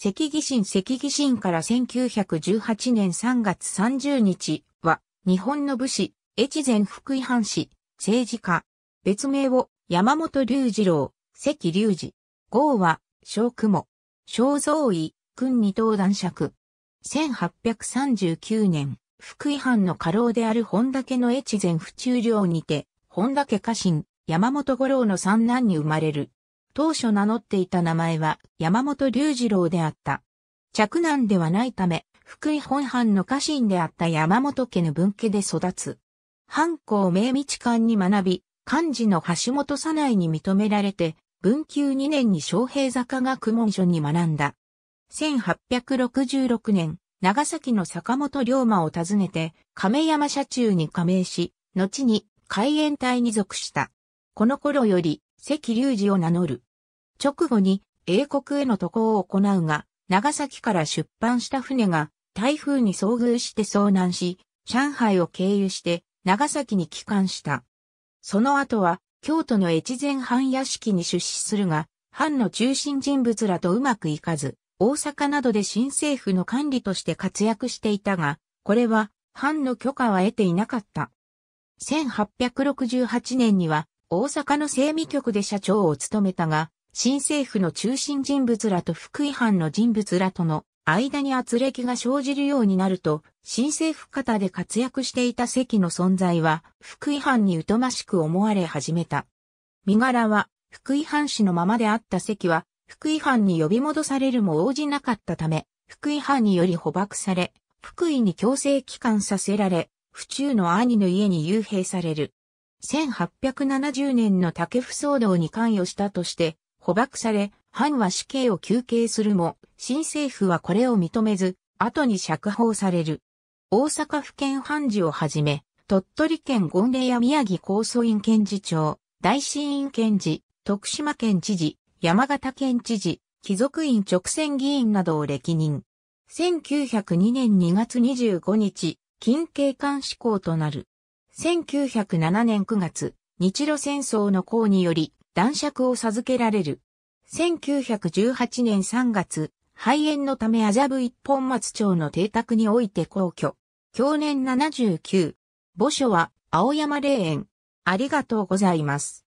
赤義神赤義神から1918年3月30日は、日本の武士、越前福井藩士、政治家、別名を山本龍二郎、関龍二、号は、小雲、小蔵医、君二等男爵。1839年、福井藩の家老である本田家の越前府中領にて、本田家家臣、山本五郎の三男に生まれる。当初名乗っていた名前は山本隆二郎であった。着男ではないため、福井本藩の家臣であった山本家の分家で育つ。藩校明道館に学び、漢字の橋本左内に認められて、文久2年に昌平坂学問所に学んだ。1866年、長崎の坂本龍馬を訪ねて、亀山社中に加盟し、後に海援隊に属した。この頃より、関隆二を名乗る。直後に英国への渡航を行うが、長崎から出版した船が台風に遭遇して遭難し、上海を経由して長崎に帰還した。その後は京都の越前藩屋敷に出資するが、藩の中心人物らとうまくいかず、大阪などで新政府の管理として活躍していたが、これは藩の許可は得ていなかった。1868年には大阪の整備局で社長を務めたが、新政府の中心人物らと福井藩の人物らとの間に圧力が生じるようになると、新政府方で活躍していた関の存在は、福井藩に疎ましく思われ始めた。身柄は、福井藩士のままであった関は、福井藩に呼び戻されるも応じなかったため、福井藩により捕獲され、福井に強制帰還させられ、府中の兄の家に幽閉される。1870年の竹府騒動に関与したとして、捕獲され、藩は死刑を求刑するも、新政府はこれを認めず、後に釈放される。大阪府県判事をはじめ、鳥取県権礼や宮城高層院検事長、大審院検事、徳島県知事、山形県知事、貴族院直選議員などを歴任。1902年2月25日、近景官志向となる。1907年9月、日露戦争の功により、男爵を授けられる。1918年3月、肺炎のため麻布一本松町の邸宅において皇居。去年79。墓所は青山霊園。ありがとうございます。